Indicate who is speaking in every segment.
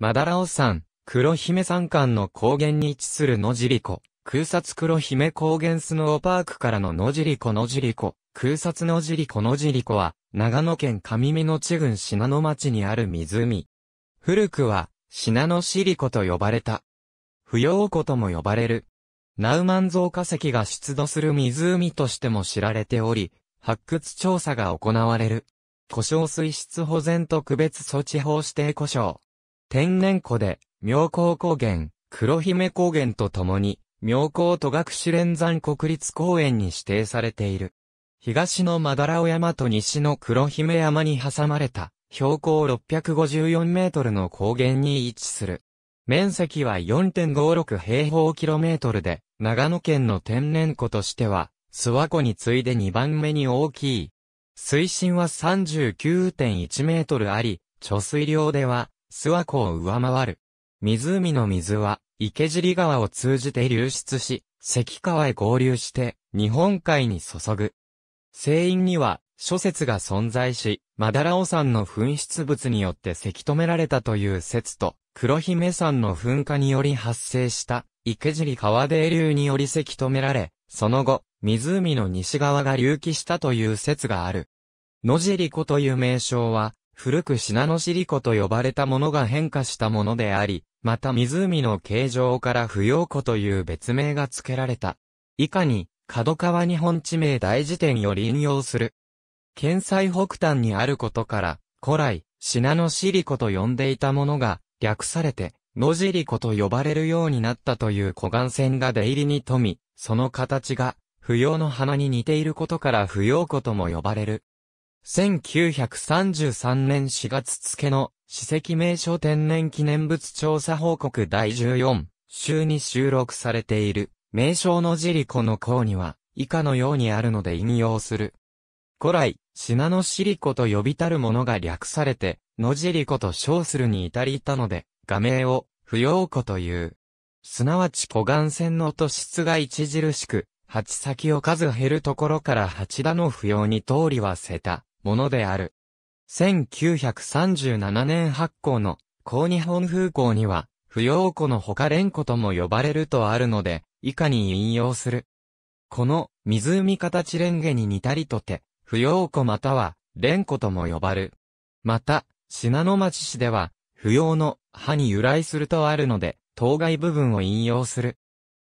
Speaker 1: マダラオ山、黒姫山間の高原に位置する野尻湖、空撮黒姫高原スノーパークからの野尻湖野尻湖、空撮野尻湖野尻湖は、長野県上見野地郡品の町にある湖。古くは、信濃尻湖と呼ばれた。不要湖とも呼ばれる。ナウマンゾウ化石が出土する湖としても知られており、発掘調査が行われる。故障水質保全特別措置法指定故障。天然湖で、妙高高原、黒姫高原とともに、妙高戸隠連山国立公園に指定されている。東のマダラオ山と西の黒姫山に挟まれた、標高654メートルの高原に位置する。面積は4.56平方キロメートルで、長野県の天然湖としては、諏訪湖に次いで2番目に大きい。水深は39.1メートルあり、貯水量では諏訪湖を上回る。湖の水は、池尻川を通じて流出し、関川へ合流して、日本海に注ぐ。聖因には、諸説が存在し、マダラオ山の噴出物によってせき止められたという説と、黒姫山の噴火により発生した池尻川泥流によりせき止められ、その後、湖の西側が隆起したという説がある。野尻湖という名称は、古く品野尻湖と呼ばれたものが変化したものであり、また湖の形状から不要湖という別名が付けられた。以下に、角川日本地名大辞典より引用する。県西北端にあることから、古来、品野尻湖と呼んでいたものが、略されて、野尻湖と呼ばれるようになったという湖岸線が出入りに富み、その形が、不要の花に似ていることから不要湖とも呼ばれる。1933年4月付の史跡名所天然記念物調査報告第14週に収録されている名称のジリコの項には以下のようにあるので引用する。古来、品のシリコと呼びたるものが略されて、野尻湖と称するに至りいたので、画名を、不要湖という。すなわち湖岸線の突出が著しく、鉢先を数減るところから八田の不要に通りはせた。ものである。1937年発行の、高日本風光には、不要庫の他連庫とも呼ばれるとあるので、以下に引用する。この、湖形レンゲに似たりとて、不要庫または、連庫とも呼ばる。また、信濃町市では、不要の、歯に由来するとあるので、当該部分を引用する。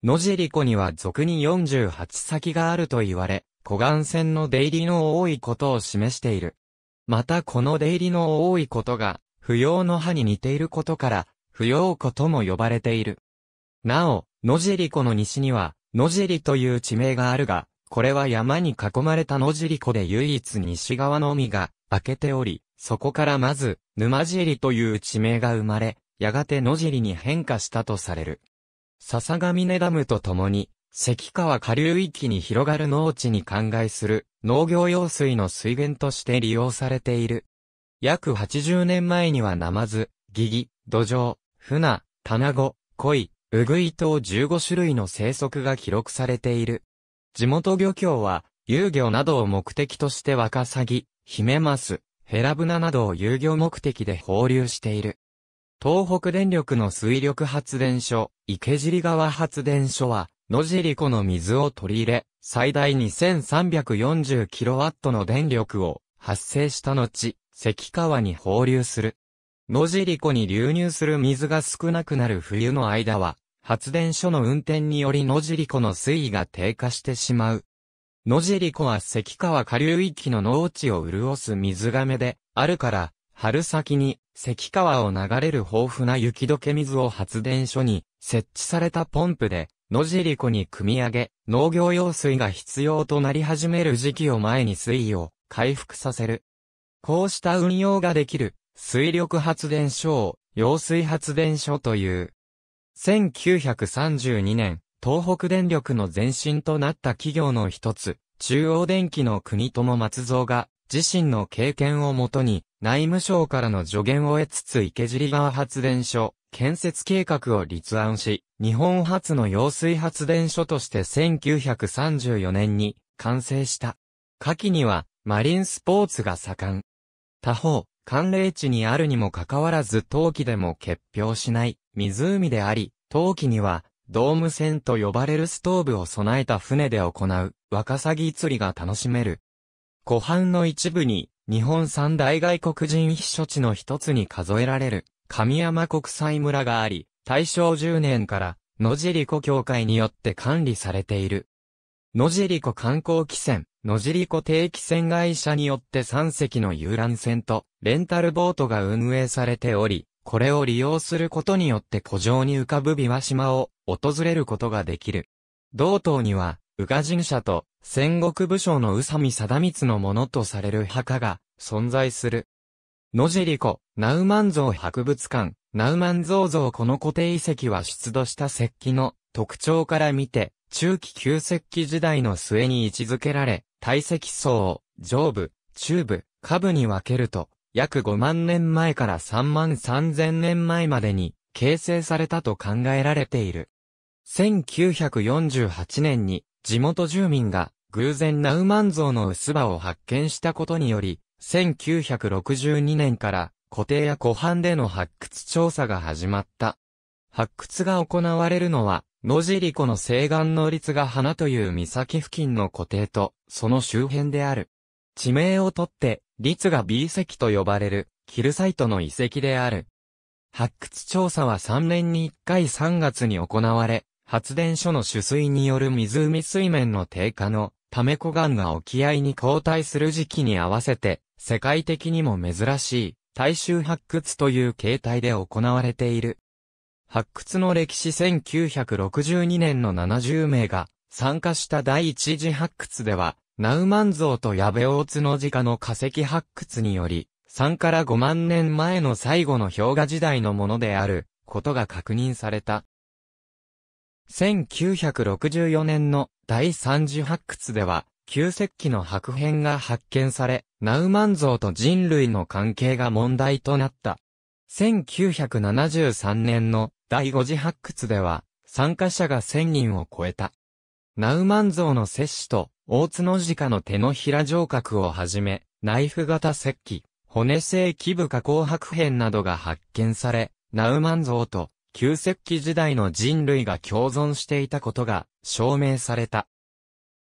Speaker 1: 野尻湖には俗に48先があると言われ、湖岸線の出入りの多いことを示している。またこの出入りの多いことが、不要の歯に似ていることから、不要湖とも呼ばれている。なお、野尻湖の西には、野尻という地名があるが、これは山に囲まれた野尻湖で唯一西側の海が開けており、そこからまず、沼尻という地名が生まれ、やがて野尻に変化したとされる。笹上根ダムとともに、関川下流域に広がる農地に灌漑する農業用水の水源として利用されている。約80年前にはナマズ、ギギ、土壌、フナ、タナゴ、コイ、ウグイ等15種類の生息が記録されている。地元漁協は、遊漁などを目的としてワカサギ、ヒメマス、ヘラブナなどを遊漁目的で放流している。東北電力の水力発電所、池尻川発電所は、野尻湖の水を取り入れ、最大 2340kW の電力を発生した後、関川に放流する。野尻湖に流入する水が少なくなる冬の間は、発電所の運転により野尻湖の水位が低下してしまう。野尻湖は関川下流域の農地を潤す水亀であるから、春先に関川を流れる豊富な雪解け水を発電所に設置されたポンプで野尻湖に汲み上げ、農業用水が必要となり始める時期を前に水位を回復させる。こうした運用ができる、水力発電所を、揚水発電所という。1932年、東北電力の前身となった企業の一つ、中央電気の国友松蔵が、自身の経験をもとに、内務省からの助言を得つつ池尻川発電所、建設計画を立案し、日本初の揚水発電所として1934年に完成した。下記には、マリンスポーツが盛ん。他方、寒冷地にあるにもかかわらず冬季でも結氷しない湖であり、冬季にはドーム船と呼ばれるストーブを備えた船で行うワカサギ釣りが楽しめる湖畔の一部に、日本三大外国人避暑地の一つに数えられる、神山国際村があり、大正10年から、野尻湖協会によって管理されている。野尻湖観光汽船、野尻湖定期船会社によって3隻の遊覧船と、レンタルボートが運営されており、これを利用することによって湖上に浮かぶ琵琶島を訪れることができる。同島には、宇賀神社と戦国武将の宇佐美貞光のものとされる墓が存在する。野尻湖、ナウマン像博物館、ナウマン像像この固定遺跡は出土した石器の特徴から見て、中期旧石器時代の末に位置づけられ、堆積層を上部、中部、下部に分けると、約5万年前から3万3000年前までに形成されたと考えられている。1948年に地元住民が偶然ナウマン像の薄葉を発見したことにより、1962年から湖底や湖畔での発掘調査が始まった。発掘が行われるのは、野尻湖の西岸の立が花という岬付近の湖底と、その周辺である。地名をとって、立が B 遺跡と呼ばれる、キルサイトの遺跡である。発掘調査は3年に1回3月に行われ、発電所の取水による湖水面の低下のため湖岸が沖合に後退する時期に合わせて、世界的にも珍しい、大衆発掘という形態で行われている。発掘の歴史1962年の70名が参加した第一次発掘では、ナウマン像と矢部大津の直の化石発掘により、3から5万年前の最後の氷河時代のものであることが確認された。1964年の第三次発掘では、旧石器の白片が発見され、ナウマン像と人類の関係が問題となった。1973年の第5次発掘では、参加者が1000人を超えた。ナウマン像の摂取と、大角鹿の手のひら城郭をはじめ、ナイフ型石器、骨製基部加工白片などが発見され、ナウマン像と旧石器時代の人類が共存していたことが証明された。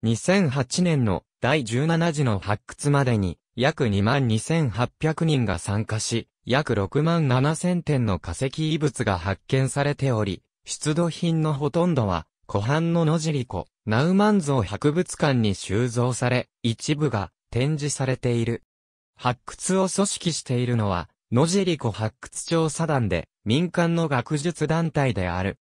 Speaker 1: 2008年の第17次の発掘までに約22,800人が参加し、約6万7,000点の化石遺物が発見されており、出土品のほとんどは湖畔の野尻湖、ナウマン像博物館に収蔵され、一部が展示されている。発掘を組織しているのは、野尻湖発掘調査団で、民間の学術団体である。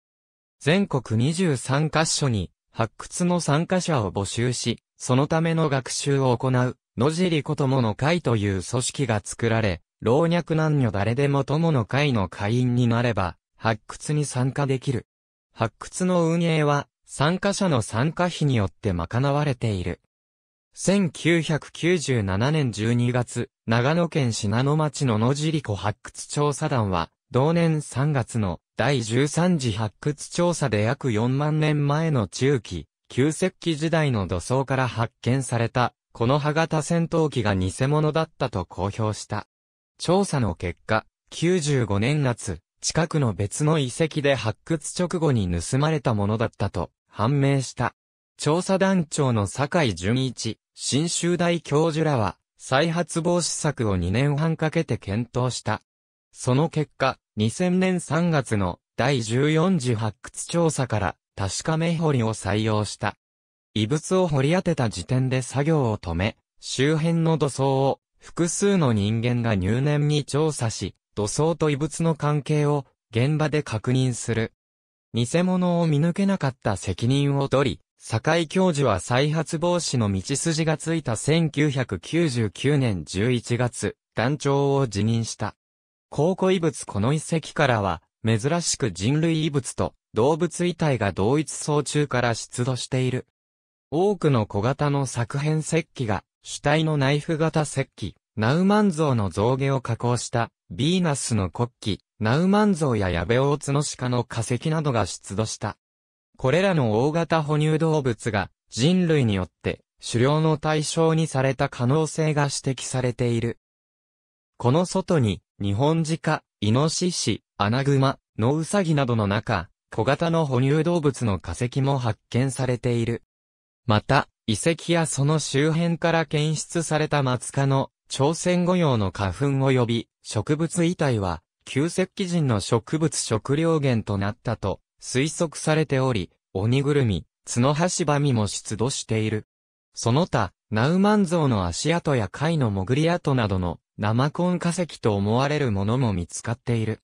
Speaker 1: 全国23カ所に発掘の参加者を募集し、そのための学習を行う、野尻子友の会という組織が作られ、老若男女誰でも友の会の会員になれば、発掘に参加できる。発掘の運営は、参加者の参加費によって賄われている。1997年12月、長野県信濃町の野尻湖発掘調査団は、同年3月の第13次発掘調査で約4万年前の中期、旧石器時代の土層から発見された、この歯型戦闘機が偽物だったと公表した。調査の結果、95年夏、近くの別の遺跡で発掘直後に盗まれたものだったと判明した。調査団長の坂井淳一、新州大教授らは、再発防止策を2年半かけて検討した。その結果、2000年3月の第14次発掘調査から確かめ掘りを採用した。異物を掘り当てた時点で作業を止め、周辺の土層を複数の人間が入念に調査し、土層と異物の関係を現場で確認する。偽物を見抜けなかった責任を取り、坂井教授は再発防止の道筋がついた1999年11月、団長を辞任した。考古遺物この遺跡からは、珍しく人類遺物と動物遺体が同一層中から出土している。多くの小型の作編石器が主体のナイフ型石器、ナウマン像の象牙を加工したヴィーナスの国旗、ナウマン像やヤベオオツノシカの化石などが出土した。これらの大型哺乳動物が人類によって狩猟の対象にされた可能性が指摘されている。この外に日本鹿、イノシシ、アナグマ、ノウサギなどの中、小型の哺乳動物の化石も発見されている。また、遺跡やその周辺から検出された松カの朝鮮御用の花粉及び植物遺体は、旧石器人の植物食料源となったと推測されており、鬼ぐるみ、角端バミも出土している。その他、ナウマンゾウの足跡や貝の潜り跡などの生コン化石と思われるものも見つかっている。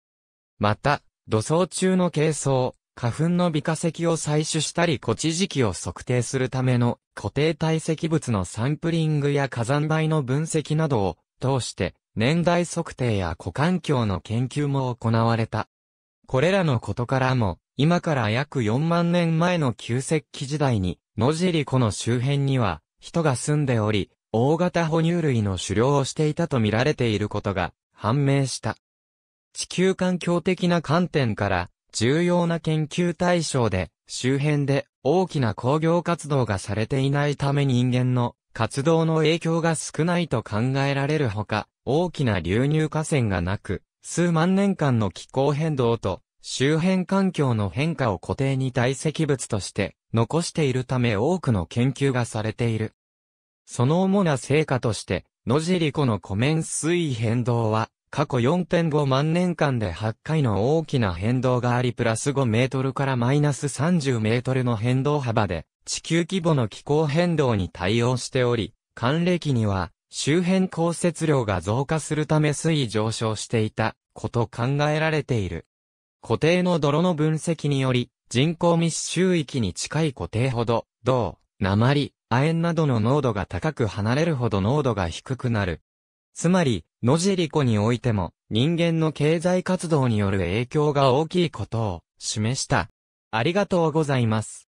Speaker 1: また、土葬中の軽装、花粉の微化石を採取したり古地磁気を測定するための固定体積物のサンプリングや火山灰の分析などを通して年代測定や古環境の研究も行われた。これらのことからも今から約4万年前の旧石器時代に野尻湖の周辺には人が住んでおり大型哺乳類の狩猟をしていたと見られていることが判明した。地球環境的な観点から重要な研究対象で周辺で大きな工業活動がされていないため人間の活動の影響が少ないと考えられるほか大きな流入河川がなく数万年間の気候変動と周辺環境の変化を固定に堆積物として残しているため多くの研究がされている。その主な成果として、野尻湖の湖面水位変動は、過去4.5万年間で8回の大きな変動がありプラス5メートルからマイナス30メートルの変動幅で、地球規模の気候変動に対応しており、寒冷期には、周辺降雪量が増加するため水位上昇していたこと考えられている。固定の泥の分析により、人口密集域に近い固定ほど、銅、鉛、亜鉛などの濃度が高く離れるほど濃度が低くなる。つまり、野尻湖においても、人間の経済活動による影響が大きいことを示した。ありがとうございます。